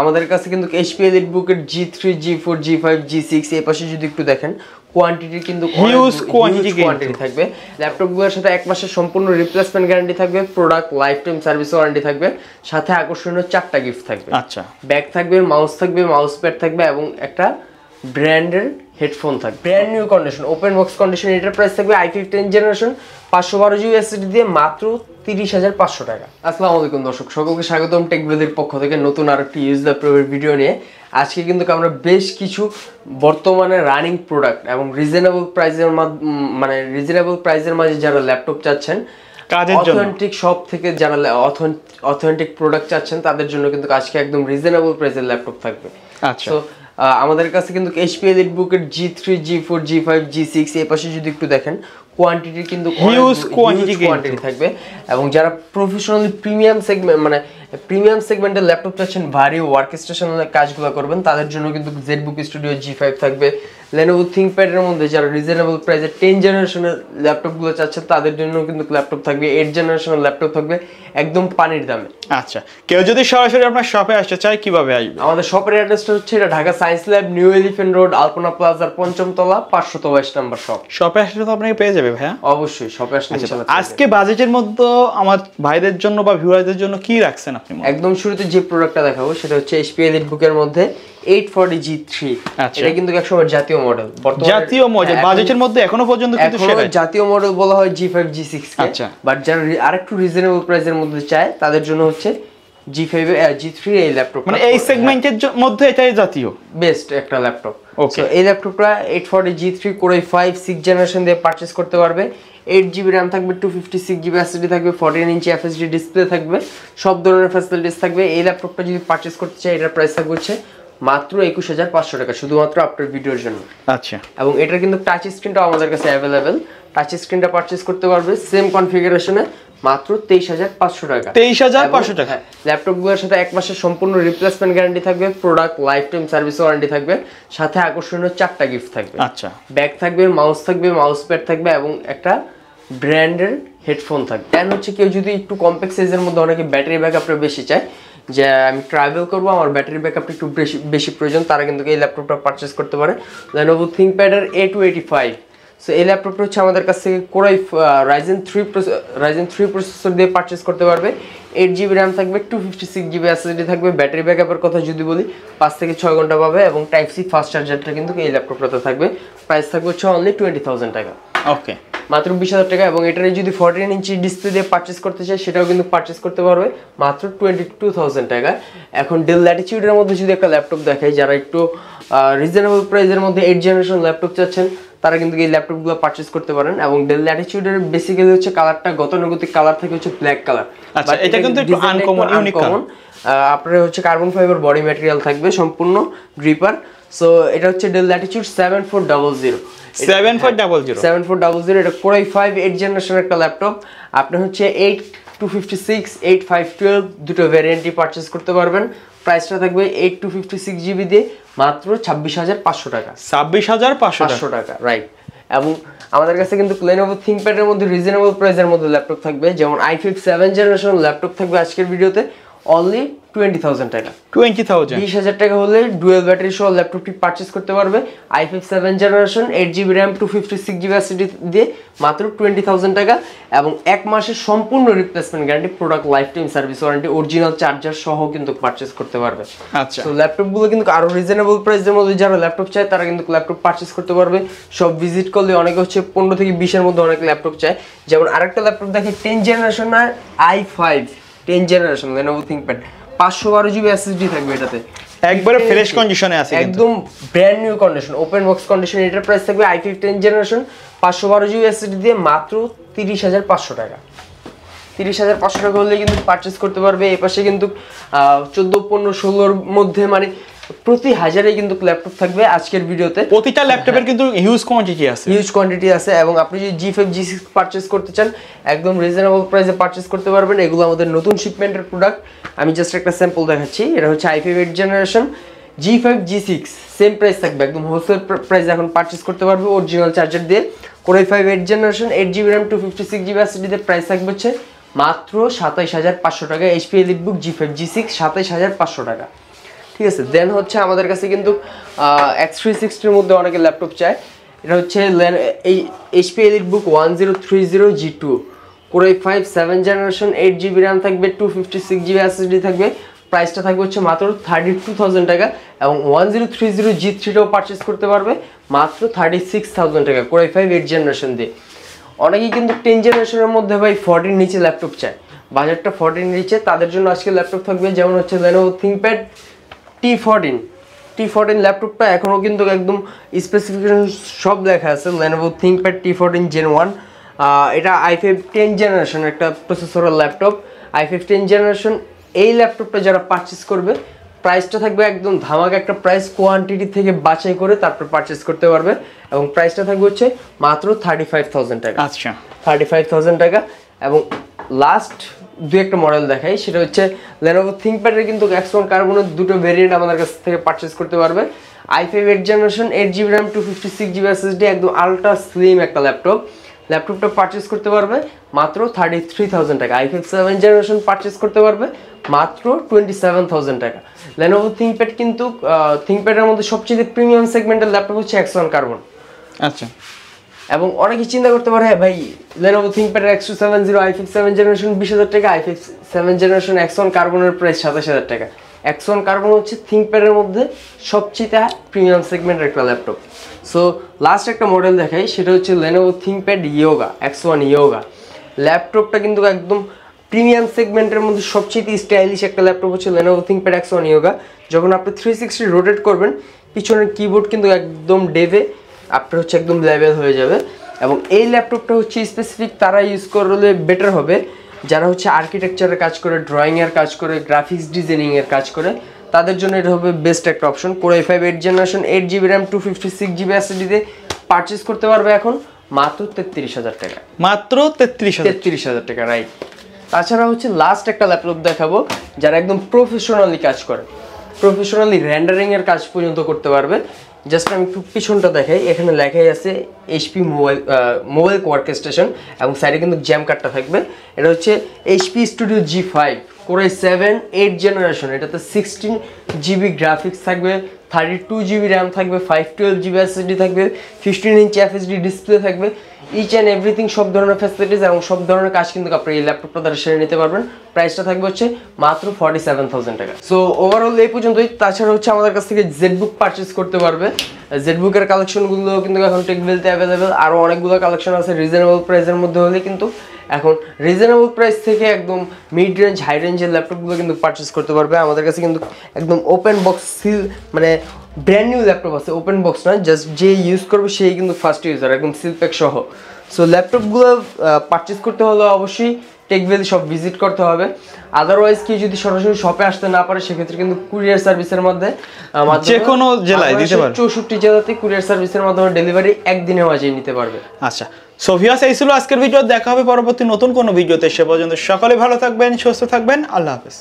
আমাদের কাছে কিন্তু এইচপিএল বুকের G three G four G five G six এই পাশে যদি একটু দেখেন কোয়ান্টিটি কিন্তু হিউজ কোয়ান্টিটি থাকবে ল্যাপটপগুলোর সাথে এক মাসের সম্পূর্ণ রিপ্লেসমেন্ট গ্যারান্টি থাকবে product life time service warranty থাকবে সাথে আকর্ষণীয় চারটা গিফট থাকবে আচ্ছা ব্যাগ থাকবে মাউস থাকবে মাউস প্যাড থাকবে এবং একটা ব্র্যান্ডের হেডফোন থাকবে brand new condition open box condition এটার প্রাইস থাকবে আই ফিফটিন জেনারেশন পাঁচশো বারো জিবি এসএসডি দিয়ে মাত্র তিরিশ হাজার পাঁচশো টাকা আসসালামু আলাইকুম দর্শক সকলকে স্বাগতম টেকবেদের পক্ষ থেকে নতুন আর একটি ইউজ ল্যাপটপের ভিডিও নিয়ে আজকে কিন্তু আমরা বেশ কিছু বর্তমানে রানিং প্রোডাক্ট এবং রিজনেবল প্রাইসের মানে রিজনেবল প্রাইসের মাঝে যারা ল্যাপটপ চাচ্ছেন অথেন্টিক সব থেকে যারা অথেন্টিক প্রোডাক্ট চাচ্ছেন তাদের জন্য কিন্তু আজকে একদম রিজনেবল প্রাইসের ল্যাপটপ থাকবে আচ্ছা আমাদের কাছে কিন্তু এইচপিএল বুকের G three G four G five G six এই পাশে যদি একটু দেখেন কোয়ান্টিটি কিন্তু কোয়ান্টিটি থাকবে এবং যারা প্রফেশনালি প্রিমিয়াম সেগমেন্ট মানে প্রিমিয়াম সেগমেন্টের ল্যাপটপ চাচ্ছেন ভারী ওয়ার্ক স্টেশনের কাজগুলো করবেন তাদের জন্য কিন্তু ZBook Studio G five থাকবে লেনোভো প্যাডের মধ্যে যারা রিজনেবল প্রাইসে টেন জেনারেশনের ল্যাপটপগুলো চাচ্ছেন তাদের জন্য কিন্তু ল্যাপটপ থাকবে এইট জেনারেশনের ল্যাপটপ থাকবে একদম পানির দামে আচ্ছা কেউ যদি সরাসরি আপনার শপে আসতে চায় কিভাবে আসবে আমাদের শপের অ্যাড্রেসটা হচ্ছে এটা Dhaka Science Lab New Elephant Road Alpana প্লাজার পঞ্চম তলা পাঁচশো তো বাইশ নাম্বার শপ শপে আসলে তো আপনাকে পেয়ে যাবে ভাইয়া অবশ্যই শপে আসলে আচ্ছা, আজকে বাজেটের মধ্যে আমার ভাইদের জন্য বা ভিউয়ারদের জন্য কি রাখছেন একদম শুরুতে যে প্রোডাক্টটা দেখাবো সেটা হচ্ছে এইচপি এলিট বুকের মধ্যে 840G3 আচ্ছা। এটা কিন্তু একসময় জাতীয় মডেল বর্তমানে জাতীয় মডেল বাজেটের হ্যাঁ, মধ্যে এখনো পর্যন্ত কিন্তু সেরা জাতীয় মডেল বলা হয় G5 G6 আচ্ছা বাট যারা আরেকটু রিজনেবল প্রাইসের মধ্যে চায় তাদের জন্য হচ্ছে জি ফাইভ জি থ্রি এই ল্যাপটপ মানে এই সেগমেন্টের মধ্যে এটাই জাতীয় বেস্ট একটা ল্যাপটপ ওকে এই ল্যাপটপটা eight G three five six generation দিয়ে পারচেস করতে পারবে এইট জিবি র্যাম থাকবে two fifty six GB SSD থাকবে ইঞ্চি এফএসডি ডিসপ্লে থাকবে সব ধরনের ফ্যাসিলিটিস থাকবে এই ল্যাপটপটা যদি পারচেস করতে চাই এটার প্রাইস থাকবে হচ্ছে মাত্র একুশ হাজার পাঁচশো টাকা শুধুমাত্র আপনার ভিডিওর জন্য আচ্ছা এবং এটার কিন্তু টাচ স্ক্রিনটাও আমাদের কাছে অ্যাভেলেবেল টাচ স্ক্রিনটা পারচেস করতে পারবে সেম কনফিগারেশনে মাত্র তেইশ হাজার পাঁচশো টাকা তেইশ হাজার পাঁচশো টাকা হ্যাঁ, গুলোর সাথে এক মাসের সম্পূর্ণ রিপ্লেসমেন্ট গ্যারান্টি থাকবে product life time service warranty থাকবে সাথে আকর্ষণীয় চারটা গিফট থাকবে আচ্ছা ব্যাগ থাকবে মাউস থাকবে মাউস প্যাড থাকবে এবং একটা ব্র্যান্ডের হেডফোন থাকবে দেন হচ্ছে কেউ যদি একটু কমপ্লেক্স সাইজের মধ্যে অনেকে ব্যাটারি ব্যাকআপটা বেশি চায় যে আমি ট্রাভেল করবো আমার ব্যাটারি ব্যাক আপটা একটু বেশি বেশি প্রয়োজন তারা কিন্তু এই ল্যাপটপটা পারচেস করতে পারে থিঙ্ক থিঙ্কপ্যাডের A two eighty five so এই ল্যাপটপটা হচ্ছে আমাদের কাছ থেকে core i Ryzen three Ryzen three processor দিয়ে পারচেস করতে পারবে এইট জিবি র্যাম থাকবে two fifty six GB SSD থাকবে ব্যাটারি ব্যাকআপের কথা যদি বলি পাঁচ থেকে ছয় ঘন্টা পাবে এবং টাইপ সি ফাস্ট চার্জারটা কিন্তু এই ল্যাপটপটাতে থাকবে প্রাইস থাকবে হচ্ছে অনলি টোয়েন্টি থাউজেন্ড টাকা ওকে মাত্র বিশ হাজার টাকা এবং এটার যদি ফর্টিন ইঞ্চি ডিসপ্লে দিয়ে পারচেস করতে চাই সেটাও কিন্তু পারচেস করতে পারবে মাত্র টোয়েন্টি টু থাউজেন্ড টাকা এখন ডেল ল্যাটিচিউডের মধ্যে যদি একটা ল্যাপটপ দেখাই যারা একটু রিজনেবল প্রাইসের মধ্যে এইট জেনারেশন ল্যাপটপ চাচ্ছেন তারা কিন্তু এই ল্যাপটপগুলো পারচেস করতে পারেন এবং ডেল ল্যাটিচিউডের বেসিক্যালি হচ্ছে কালারটা গতানুগতিক কালার থেকে হচ্ছে ব্ল্যাক কালার আচ্ছা এটা কিন্তু একটু আনকমন ইউনিক কমন আপনার হচ্ছে কার্বন ফাইবার বডি ম্যাটেরিয়াল থাকবে সম্পূর্ণ গ্রিপার সো এটা হচ্ছে ডেল ল্যাটিচিউড 7400 এইট একটা ল্যাপটপ আপনার হচ্ছে eight two fifty six eight five twelve দুটো ভ্যারিয়েন্টি পারচেস করতে পারবেন প্রাইসটা থাকবে eight two fifty six GB দিয়ে মাত্র ছাব্বিশ হাজার পাঁচশো টাকা ছাব্বিশ হাজার পাঁচশো টাকা রাইট এবং আমাদের কাছে কিন্তু লেনোভো থিঙ্কপ্যাডের মধ্যে রিজনেবল প্রাইসের মধ্যে ল্যাপটপ থাকবে যেমন আই ফিফ সেভেন জেনারেশন ল্যাপটপ থাকবে আজকের ভিডিওতে অনলি টোয়েন্টি থাউজেন্ড টাকা টোয়েন্টি থাউজেন্ড বিশ হাজার টাকা হলে ডুয়েল ব্যাটারি সহ ল্যাপটপটি পারচেস করতে পারবে i five seven generation eight GB RAM two fifty six GB SSD দিয়ে মাত্র টোয়েন্টি থাউজেন্ড টাকা এবং এক মাসের সম্পূর্ণ replacement guarantee product life time service warranty original charger সহ কিন্তু পারচেস করতে পারবে আচ্ছা তো ল্যাপটপগুলো কিন্তু আরও রিজনেবল প্রাইসের মধ্যে যারা ল্যাপটপ চায় তারা কিন্তু ল্যাপটপ পারচেস করতে পারবে সব ভিজিট করলে অনেকে হচ্ছে পনেরো থেকে বিশের মধ্যে অনেক ল্যাপটপ চায় যেমন আরেকটা ল্যাপটপ দেখে টেন জেনারেশন আর i five ten generation Lenovo ThinkPad পাঁচশো বারো জিবি এসএসডি থাকবে এটাতে একবারে ফ্রেশ কন্ডিশনে আছে একদম brand new condition open box condition এটার প্রাইস থাকবে আই টেন জেনারেশন পাঁচশো বারো জিবি এসএসডি দিয়ে মাত্র তিরিশ হাজার পাঁচশো টাকা তিরিশ হাজার পাঁচশো টাকা হলে কিন্তু পারচেস করতে পারবে এ পাশে কিন্তু চোদ্দো পনেরো ষোলোর মধ্যে মানে প্রতি হাজারে কিন্তু ল্যাপটপ থাকবে আজকের ভিডিওতে প্রতিটা ল্যাপটপের কিন্তু হিউজ কোয়ান্টিটি আছে হিউজ কোয়ান্টিটি আছে এবং আপনি যদি G five G six purchase করতে চান একদম রিজনেবল প্রাইসে পারচেস করতে পারবেন এগুলো আমাদের নতুন শিপমেন্টের প্রোডাক্ট আমি জাস্ট একটা স্যাম্পল দেখাচ্ছি এটা হচ্ছে i five eight generation G five G six same price থাকবে একদম হোলসেল প্রাইসে এখন পারচেস করতে পারবে অরিজিনাল চার্জার দিয়ে core i five eight generation eight GB RAM two fifty six GB এসডিতে প্রাইস থাকবে হচ্ছে মাত্র সাতাইশ হাজার পাঁচশো টাকা এইচপি লিপবুক জি ফাইভ জি সিক্স সাতাইশ হাজার পাঁচশো টাকা ঠিক আছে দেন হচ্ছে আমাদের কাছে কিন্তু এক্স থ্রি সিক্সটির মধ্যে অনেকে ল্যাপটপ চায় এটা হচ্ছে এই HP EliteBook one zero three zero G two করে five seven generation eight GB RAM থাকবে two fifty six GB SSD থাকবে প্রাইসটা থাকবে হচ্ছে মাত্র থার্টি টু থাউজেন্ড টাকা এবং one zero three zero G থ্রিটাও পারচেস করতে পারবে মাত্র থার্টি সিক্স থাউজেন্ড টাকা করে ফাইভ এইট জেনারেশন দিয়ে অনেকেই কিন্তু টেন জেনারেশনের মধ্যে ভাই ফর্টির নিচে ল্যাপটপ চায় বাজারটা ফর্টির নিচে তাদের জন্য আজকে ল্যাপটপ থাকবে যেমন হচ্ছে Lenovo ThinkPad T fourteen T fourteen ল্যাপটপটা এখনও কিন্তু একদম স্পেসিফিকেশন সব লেখা আছে Lenovo ThinkPad T fourteen Gen one এটা আই ফিফটিন টেন জেনারেশন একটা প্রসেসরের laptop i fifteen ten generation এই ল্যাপটপটা যারা পারচেস করবে প্রাইসটা থাকবে একদম ধামাকা একটা প্রাইস কোয়ান্টিটি থেকে বাছাই করে তারপর পারচেস করতে পারবে এবং প্রাইসটা থাকবে হচ্ছে মাত্র থার্টি ফাইভ থাউজেন্ড টাকা আচ্ছা থার্টি ফাইভ থাউজেন্ড টাকা এবং লাস্ট দু একটা মডেল দেখাই সেটা হচ্ছে লেনোভো থিঙ্কপ্যাডের কিন্তু এক্সপন কার্বনের দুটো ভেরিয়েন্ট আমাদের কাছ থেকে পারচেস করতে পারবে i five eight generation eight GB RAM two fifty six GB SSD একদম আলট্রা স্লিম একটা ল্যাপটপ ল্যাপটপটা পারচেস করতে পারবে মাত্র থার্টি থ্রি থাউজেন্ড টাকা i five seven generation purchase করতে পারবে মাত্র টোয়েন্টি সেভেন থাউজেন্ড টাকা লেনোভো থিঙ্কপ্যাড কিন্তু থিঙ্কপ্যাডের মধ্যে সবচেয়ে প্রিমিয়াম সেগমেন্টের ল্যাপটপ হচ্ছে এক্সন কার্বন আচ্ছা এবং অনেকে চিন্তা করতে পারে হ্যাঁ ভাই Lenovo ThinkPad X seven zero i seven generation বিশ হাজার টাকা আই সেভেন জেনারেশন ওয়ান কার্বনের প্রাইস সাতাশ হাজার টাকা এক্সন কার্বন হচ্ছে থিঙ্কপ্যাডের মধ্যে সবচেয়ে প্রিমিয়াম সেগমেন্টের একটা ল্যাপটপ সো লাস্ট একটা মডেল দেখাই সেটা হচ্ছে Lenovo ThinkPad Yoga X one Yoga ল্যাপটপটা কিন্তু একদম প্রিমিয়াম সেগমেন্টের মধ্যে সবচেয়ে স্টাইলিশ একটা ল্যাপটপ হচ্ছে Lenovo ThinkPad X one Yoga যখন আপনি থ্রি সিক্সটি রোটেট করবেন পিছনের কিবোর্ড কিন্তু একদম ডেভে আপনার হচ্ছে একদম লেভেল হয়ে যাবে এবং এই ল্যাপটপটা হচ্ছে স্পেসিফিক তারা ইউজ করলে বেটার হবে যারা হচ্ছে আর্কিটেকচারের কাজ করে ড্রয়িংয়ের কাজ করে গ্রাফিক্স ডিজাইনিংয়ের কাজ করে তাদের জন্য এটা হবে বেস্ট একটা option core i five eight generation eight GB RAM two fifty six GB এসএডিতে পারচেস করতে পারবে এখন মাত্র তেত্রিশ হাজার টাকা মাত্র তেত্রিশ তেত্রিশ হাজার টাকা রাইট তাছাড়া হচ্ছে লাস্ট একটা ল্যাপটপ দেখাবো যারা একদম প্রফেশনালি কাজ করে প্রফেশনালি র্যান্ডারিংয়ের কাজ পর্যন্ত করতে পারবে জাস্ট আমি একটু পিছনটা দেখাই এখানে লেখাই আছে HP mobile mobile workstation এবং সাইডে কিন্তু জ্যাম কার্ডটা থাকবে এটা হচ্ছে HP studio G five core i seven eight generation এটাতে সিক্সটিন জিবি গ্রাফিক্স থাকবে থার্টি টু জিবি র্যাম থাকবে ফাইভ টুয়েলভ জিবি এসএসডি থাকবে ফিফটিন ইঞ্চি এসএসডি ডিসপ্লে থাকবে ইচ অ্যান্ড এভরিথিং সব ধরনের ফ্যাসিলিটিস এবং সব ধরনের কাজ কিন্তু আপনি এই ল্যাপটপটা দ্বারা সেরে নিতে পারবেন প্রাইসটা থাকবে হচ্ছে মাত্র ফর্টি সেভেন থাউজেন্ড টাকা সো ওভারঅল এই পর্যন্তই তাছাড়া হচ্ছে আমাদের কাছ থেকে জেড বুক পারচেস করতে পারবে জেড বুকের কালেকশনগুলো কিন্তু এখন টেকভেলতে অ্যাভেলেবেল আরও অনেকগুলো কালেকশন আছে রিজনেবল প্রাইসের মধ্যে হলে কিন্তু এখন রিজনেবল প্রাইস থেকে একদম মিড রেঞ্জ হাই রেঞ্জের ল্যাপটপগুলো কিন্তু পারচেস করতে পারবে আমাদের কাছে কিন্তু একদম ওপেন বক্স সিল মানে ব্র্যান্ড নিউ ল্যাপটপ আছে ওপেন বক্স না জাস্ট যে ইউজ করবে সেই কিন্তু ফার্স্ট ইউজার একদম সিলপ্যাক সহ সো ল্যাপটপগুলো পারচেস করতে হলে অবশ্যই টেক ভ্যালি সব ভিজিট করতে হবে আদারওয়াইজ কি যদি সরাসরি শপে আসতে না পারে সেক্ষেত্রে কিন্তু কুরিয়ার সার্ভিসের মধ্যে যে কোনো জেলায় দিতে পারবে চৌষট্টি জেলাতে কুরিয়ার সার্ভিসের মাধ্যমে ডেলিভারি একদিনের মাঝেই নিতে পারবে আচ্ছা সোফিয়াস এই ছিল আজকের ভিডিও দেখা হবে পরবর্তী নতুন কোনো ভিডিওতে সে পর্যন্ত সকলে ভালো থাকবেন সুস্থ থাকবেন আল্লাহ হাফেজ